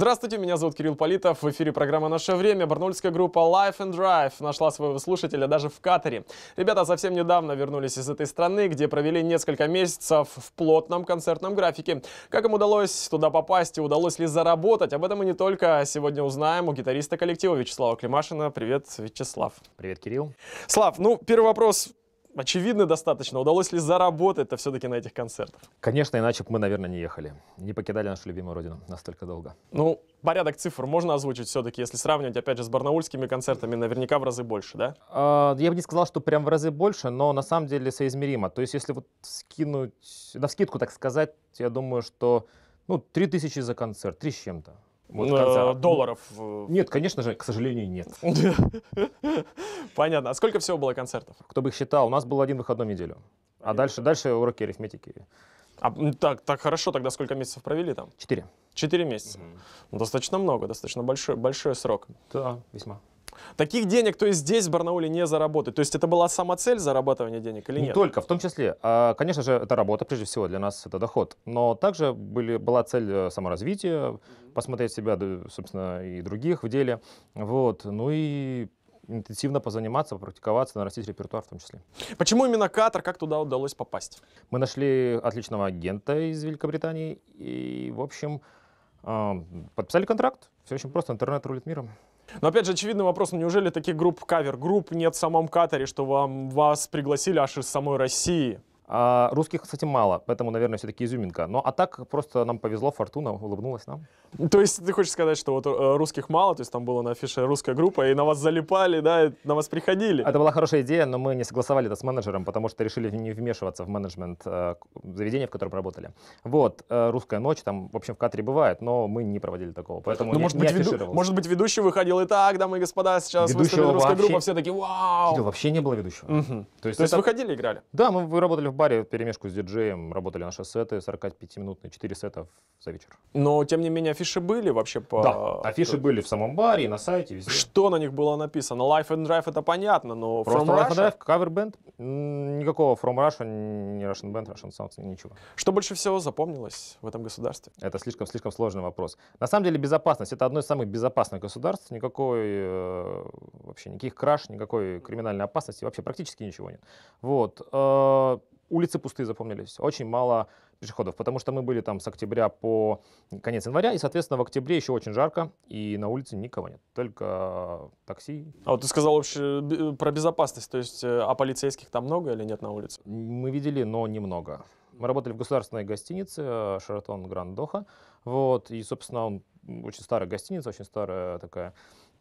Здравствуйте, меня зовут Кирилл Политов. В эфире программа «Наше время». Барнольская группа Life and Drive нашла своего слушателя даже в Катаре. Ребята совсем недавно вернулись из этой страны, где провели несколько месяцев в плотном концертном графике. Как им удалось туда попасть и удалось ли заработать, об этом мы не только сегодня узнаем у гитариста коллектива Вячеслава Климашина. Привет, Вячеслав. Привет, Кирилл. Слав, ну, первый вопрос очевидно достаточно. Удалось ли заработать-то все-таки на этих концертах? Конечно, иначе бы мы, наверное, не ехали. Не покидали нашу любимую родину настолько долго. Ну, порядок цифр можно озвучить все-таки, если сравнивать, опять же, с барнаульскими концертами, наверняка в разы больше, да? А, я бы не сказал, что прям в разы больше, но на самом деле соизмеримо. То есть, если вот скинуть, на скидку так сказать, я думаю, что ну, 3000 за концерт, 3 с чем-то. Вот э, конца. Долларов? Нет, конечно же, к сожалению, нет. Понятно. А сколько всего было концертов? Кто бы их считал, у нас был один выходной в неделю. А дальше, дальше уроки арифметики. А, так, так хорошо, тогда сколько месяцев провели там? Четыре. Четыре месяца. Угу. Достаточно много, достаточно большой, большой срок. Да, весьма. Таких денег, то есть здесь в Барнауле не заработать. То есть это была сама цель зарабатывания денег или не нет? Не только, в том числе. А, конечно же, это работа, прежде всего, для нас это доход. Но также были, была цель э, саморазвития, посмотреть себя, собственно, и других в деле. Вот. Ну и интенсивно позаниматься, практиковаться, нарастить репертуар в том числе. Почему именно Катар? Как туда удалось попасть? Мы нашли отличного агента из Великобритании и, в общем, а, подписали контракт. Все очень просто, интернет рулит миром. Но опять же, очевидный вопрос, ну неужели таких групп кавер-групп нет в самом Катаре, что вам, вас пригласили аж из самой России? А, русских, кстати, мало, поэтому, наверное, все-таки изюминка. Но ну, а так просто нам повезло, фортуна улыбнулась нам. То есть ты хочешь сказать, что вот э, русских мало, то есть там была на афише русская группа, и на вас залипали, да, на вас приходили? Это была хорошая идея, но мы не согласовали это с менеджером, потому что решили не вмешиваться в менеджмент э, заведения, в котором работали. Вот, э, русская ночь, там, в общем, в кадре бывает, но мы не проводили такого, поэтому ну, может, не быть, веду, может быть, ведущий выходил и так, дамы и господа, сейчас выставили русская вообще... группа, все такие, вау! вообще не было ведущего. Угу. То есть, то есть это... выходили играли? Да, мы, вы работали в баре в перемешку с диджеем работали наши сеты, 45-минутные, 4 сета за вечер. Но, тем не менее, афиши были вообще по... Да, афиши Кто... Э, были в самом баре, и на сайте, везде. Что на них было написано? Life and Drive это понятно, но Просто From Russia... Life and Drive, cover band, никакого From Russia, не Russian Band, Russian Sounds, ничего. Что больше всего запомнилось в этом государстве? Это слишком-слишком сложный вопрос. На самом деле, безопасность — это одно из самых безопасных государств. Никакой, э, вообще никаких краж, никакой криминальной опасности, вообще практически ничего нет. Вот. Э, улицы пустые запомнились, очень мало пешеходов, потому что мы были там с октября по конец января, и, соответственно, в октябре еще очень жарко, и на улице никого нет, только такси. А вот ты сказал вообще про безопасность, то есть, э, а полицейских там много или нет на улице? Мы видели, но немного. Мы работали в государственной гостинице э, Шаратон Грандоха, вот, и, собственно, он очень старая гостиница, очень старая такая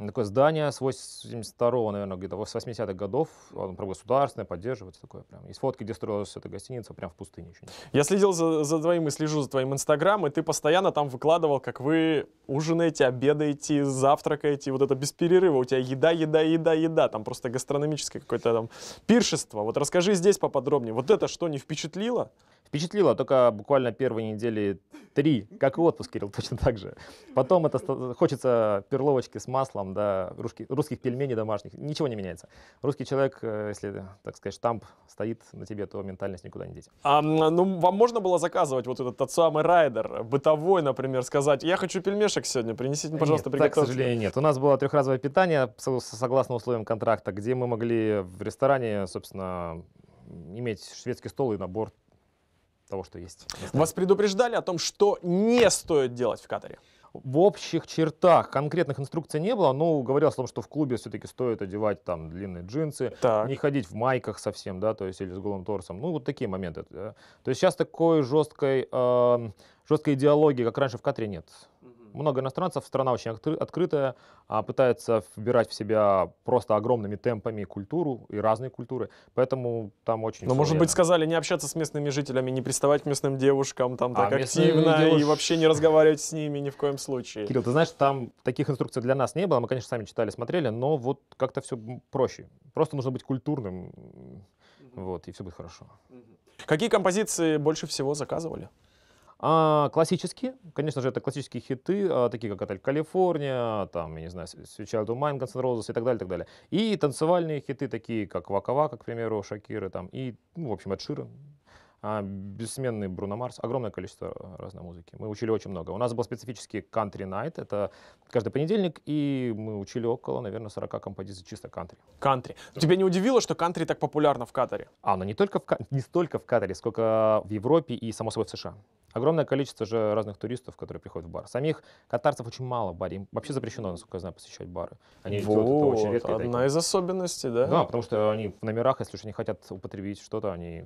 Такое здание с 82-го, наверное, где-то 80-х годов, оно прям государственное, поддерживается такое прям. Из фотки, где строилась эта гостиница, прям в пустыне еще. Я следил за, за твоим и слежу за твоим инстаграм, и ты постоянно там выкладывал, как вы ужинаете, обедаете, завтракаете, вот это без перерыва, у тебя еда, еда, еда, еда, там просто гастрономическое какое-то там пиршество. Вот расскажи здесь поподробнее, вот это что, не впечатлило? Впечатлило, только буквально первые недели три, как и отпуск, Кирилл, точно так же. Потом это хочется перловочки с маслом, там, да, русских, русских пельменей домашних, ничего не меняется. Русский человек, э, если, так сказать, штамп стоит на тебе, то ментальность никуда не деть. А, ну, вам можно было заказывать вот этот тот самый райдер, э, бытовой, например, сказать, я хочу пельмешек сегодня, принесите, пожалуйста, нет, так, к сожалению, нет. У нас было трехразовое питание, согласно условиям контракта, где мы могли в ресторане, собственно, иметь шведский стол и набор того, что есть. Вас предупреждали о том, что не стоит делать в Катаре? В общих чертах конкретных инструкций не было, но говорилось о том, что в клубе все-таки стоит одевать там длинные джинсы, так. не ходить в майках совсем, да, то есть или с голым торсом. Ну, вот такие моменты. Да. То есть сейчас такой жесткой, э, жесткой идеологии, как раньше в Катре, нет много иностранцев, страна очень открытая, а, пытается вбирать в себя просто огромными темпами культуру и разные культуры, поэтому там очень... Но, ну, может быть, сказали не общаться с местными жителями, не приставать к местным девушкам там а, так а активно девуш... и вообще не разговаривать с ними ни в коем случае. Кирилл, ты знаешь, там таких инструкций для нас не было, мы, конечно, сами читали, смотрели, но вот как-то все проще. Просто нужно быть культурным, вот, и все будет хорошо. Какие композиции больше всего заказывали? А классические, конечно же, это классические хиты, а, такие как «Отель Калифорния», там, я не знаю, Свеча Child of Mine», и так далее, и так далее. И танцевальные хиты, такие как «Вакава», как, к примеру, Шакиры, там, и, ну, в общем, Эд Ширен, а, бессменный Бруно Марс, огромное количество э, разной музыки. Мы учили очень много. У нас был специфический кантри найт, это каждый понедельник, и мы учили около, наверное, 40 композиций чисто кантри. Кантри. Ну, тебя не удивило, что кантри так популярно в Катаре? А, но ну, не только в, не столько в Катаре, сколько в Европе и, само собой, в США. Огромное количество же разных туристов, которые приходят в бар. Самих катарцев очень мало в баре. Им вообще запрещено, насколько я знаю, посещать бары. Они вот, делают это очень редко. Одна из особенностей, да? Да, потому что они в номерах, если уж не хотят употребить что-то, они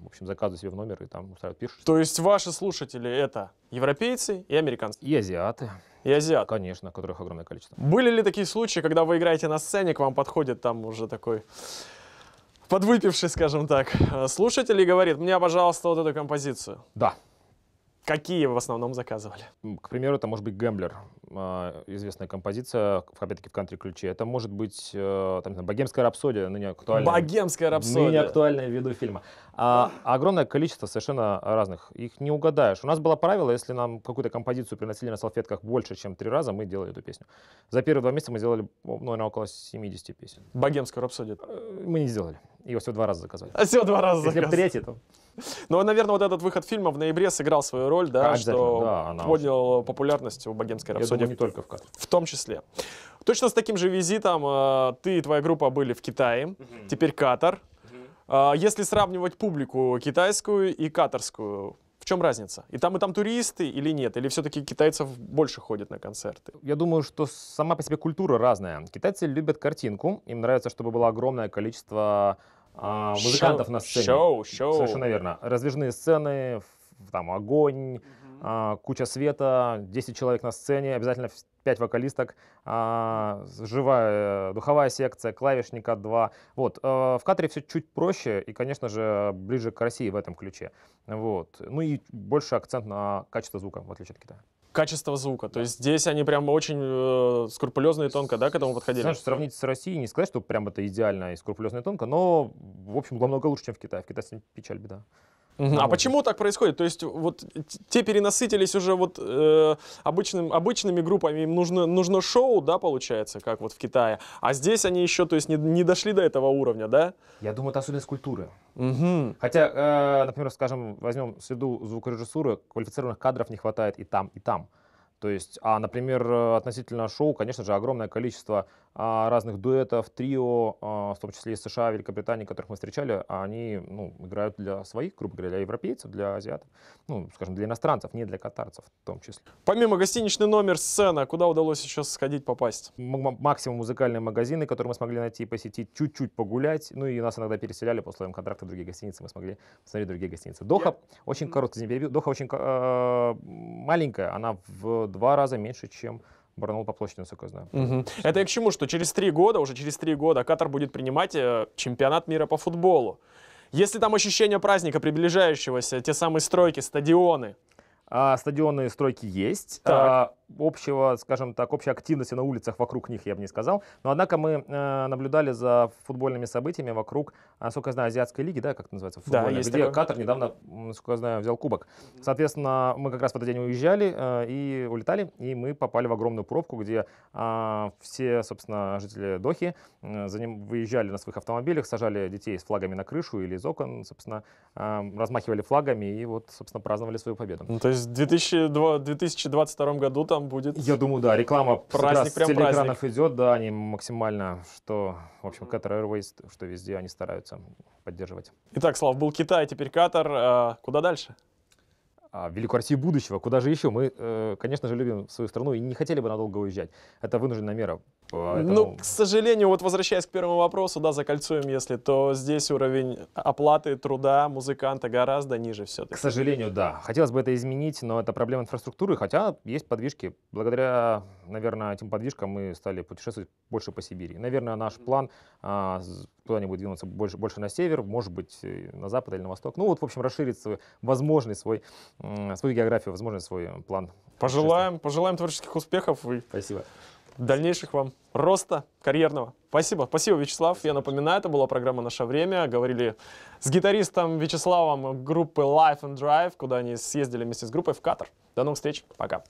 в общем, заказывают себе в номер и там устраивают пирш. То есть ваши слушатели — это европейцы и американцы? И азиаты. И азиат. Конечно, которых огромное количество. Были ли такие случаи, когда вы играете на сцене, к вам подходит там уже такой подвыпивший, скажем так, э, слушатель и говорит, мне, пожалуйста, вот эту композицию? Да. Какие в основном заказывали? К примеру, это может быть «Гэмблер», а, известная композиция, опять-таки в кантри-ключе. Это может быть э, там, «Богемская рапсодия», ныне актуальная. «Богемская рапсодия». Ныне актуальная ввиду фильма. А, огромное количество совершенно разных. Их не угадаешь. У нас было правило, если нам какую-то композицию приносили на салфетках больше, чем три раза, мы делали эту песню. За первые два месяца мы сделали, ну, наверное, около 70 песен. «Богемская рапсодия»? Э, мы не сделали. Его всего два раза заказали. А всего два раза Если третий, то... Ну, наверное, вот этот выход фильма в ноябре сыграл свою роль, да, что да, поднял очень... популярность у «Богемской рапсодии». Я думаю, не только в кадре. В том числе. Точно с таким же визитом э, ты и твоя группа были в Китае, угу. теперь Катар. Угу. э, если сравнивать публику китайскую и катарскую, в чем разница? И там, и там туристы или нет? Или все-таки китайцев больше ходят на концерты? Я думаю, что сама по себе культура разная. Китайцы любят картинку, им нравится, чтобы было огромное количество а, музыкантов шоу, на сцене. Шоу, шоу. Совершенно верно. Раздвижные сцены, там огонь, угу. куча света, 10 человек на сцене, обязательно 5 вокалисток, а, живая э, духовая секция, клавишника 2. Вот. Э, в Катаре все чуть проще и, конечно же, ближе к России в этом ключе. Вот. Ну и больше акцент на качество звука, в отличие от Китая. Качество звука. То есть здесь они прям очень э, скрупулезно и тонко, да, к этому подходили? Знаешь, сравнить с Россией, не сказать, что прям это идеально и скрупулезно и тонко, но, в общем, намного лучше, чем в Китае. В Китае печаль, беда. Угу. А почему так происходит? То есть вот те перенасытились уже вот э, обычным, обычными группами, им нужно, нужно шоу, да, получается, как вот в Китае. А здесь они еще, то есть не, не дошли до этого уровня, да? Я думаю, это особенность культуры. Угу. Хотя, э, например, скажем, возьмем среду звукорежиссуры, квалифицированных кадров не хватает и там, и там. То есть, а, например, э, относительно шоу, конечно же, огромное количество а, разных дуэтов, трио, а, в том числе из США, Великобритании, которых мы встречали, а они ну, играют для своих, грубо говоря, для европейцев, для азиатов, ну, скажем, для иностранцев, не для катарцев в том числе. Помимо гостиничный номер, сцена, куда удалось сейчас сходить, попасть? М максимум музыкальные магазины, которые мы смогли найти, и посетить, чуть-чуть погулять, ну и нас иногда переселяли по условиям контракта в другие гостиницы, мы смогли посмотреть другие гостиницы. Доха Я... очень короткий, Доха очень э, маленькая, она в два раза меньше, чем Барнаул по площади, насколько я знаю. Угу. Это я к чему, что через три года, уже через три года Катар будет принимать э, чемпионат мира по футболу. Если там ощущение праздника приближающегося, те самые стройки, стадионы? А, стадионы стройки есть. Так. А, общего, скажем так, общей активности на улицах вокруг них, я бы не сказал. Но, однако, мы э, наблюдали за футбольными событиями вокруг, а, насколько я знаю, Азиатской лиги, да, как это называется, да, есть где такое. Катар недавно, насколько я знаю, взял кубок. Соответственно, мы как раз в этот день уезжали э, и улетали, и мы попали в огромную пробку, где э, все, собственно, жители Дохи э, за ним выезжали на своих автомобилях, сажали детей с флагами на крышу или из окон, собственно, э, размахивали флагами и вот, собственно, праздновали свою победу. Ну, то есть в 2022 году там там будет. Я думаю, да, реклама праздник, прям с телеэкранов праздник. идет, да, они максимально, что, в общем, Qatar Airways, что везде они стараются поддерживать. Итак, Слав, был Китай, теперь Катар. А, куда дальше? А, великую Россию будущего, куда же еще? Мы, э, конечно же, любим свою страну и не хотели бы надолго уезжать. Это вынужденная мера. Поэтому... Ну, к сожалению, вот возвращаясь к первому вопросу, да, закольцуем, если, то здесь уровень оплаты труда музыканта гораздо ниже все-таки. К сожалению, да. Хотелось бы это изменить, но это проблема инфраструктуры, хотя есть подвижки. Благодаря, наверное, этим подвижкам мы стали путешествовать больше по Сибири. Наверное, наш план а, куда-нибудь двинуться больше, больше на север, может быть, на запад или на восток. Ну вот, в общем, расширить свой, возможный свой, свою географию, возможный свой план. Пожелаем, пожелаем творческих успехов и Спасибо. дальнейших вам роста карьерного. Спасибо. Спасибо, Вячеслав. Спасибо. Я напоминаю, это была программа «Наше время». Говорили с гитаристом Вячеславом группы Life and Drive, куда они съездили вместе с группой в Катар. До новых встреч. Пока.